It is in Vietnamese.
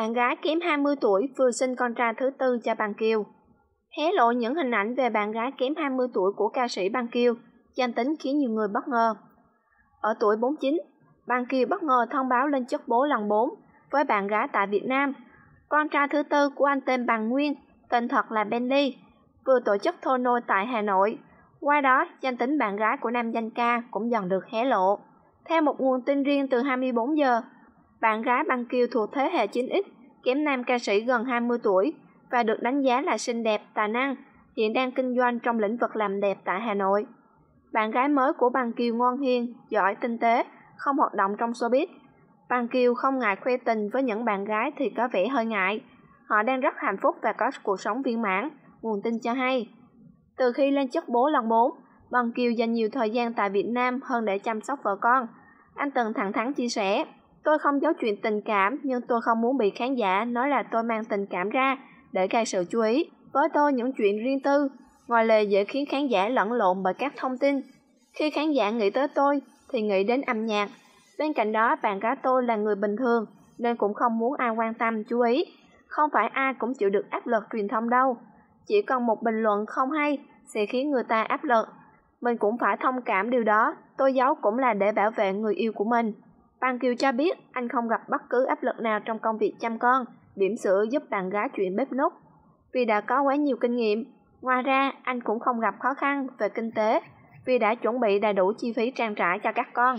bạn gái kém 20 tuổi vừa sinh con trai thứ tư cho Bằng Kiều. Hé lộ những hình ảnh về bạn gái kém 20 tuổi của ca sĩ Bằng Kiều, danh tính khiến nhiều người bất ngờ. Ở tuổi 49, Bằng Kiều bất ngờ thông báo lên chức bố lần 4 với bạn gái tại Việt Nam. Con trai thứ tư của anh tên Bằng Nguyên, tên thật là Benny, vừa tổ chức thô nôi tại Hà Nội. Qua đó, danh tính bạn gái của nam danh ca cũng dần được hé lộ. Theo một nguồn tin riêng từ 24 giờ, bạn gái băng kiêu thuộc thế hệ 9X, kém nam ca sĩ gần 20 tuổi và được đánh giá là xinh đẹp, tài năng, hiện đang kinh doanh trong lĩnh vực làm đẹp tại Hà Nội. Bạn gái mới của Bằng Kiều ngoan hiền, giỏi, tinh tế, không hoạt động trong showbiz. Bằng Kiều không ngại khoe tình với những bạn gái thì có vẻ hơi ngại. Họ đang rất hạnh phúc và có cuộc sống viên mãn, nguồn tin cho hay. Từ khi lên chức bố lần 4, Bằng Kiều dành nhiều thời gian tại Việt Nam hơn để chăm sóc vợ con. Anh từng thẳng thắn chia sẻ, Tôi không giấu chuyện tình cảm, nhưng tôi không muốn bị khán giả nói là tôi mang tình cảm ra, để gây sự chú ý. Với tôi những chuyện riêng tư, ngoài lề dễ khiến khán giả lẫn lộn bởi các thông tin. Khi khán giả nghĩ tới tôi, thì nghĩ đến âm nhạc. Bên cạnh đó, bạn gái tôi là người bình thường, nên cũng không muốn ai quan tâm, chú ý. Không phải ai cũng chịu được áp lực truyền thông đâu. Chỉ cần một bình luận không hay sẽ khiến người ta áp lực. Mình cũng phải thông cảm điều đó, tôi giấu cũng là để bảo vệ người yêu của mình. Bàn Kiều cho biết anh không gặp bất cứ áp lực nào trong công việc chăm con, điểm sữa giúp đàn gái chuyện bếp nút. Vì đã có quá nhiều kinh nghiệm, ngoài ra anh cũng không gặp khó khăn về kinh tế vì đã chuẩn bị đầy đủ chi phí trang trải cho các con.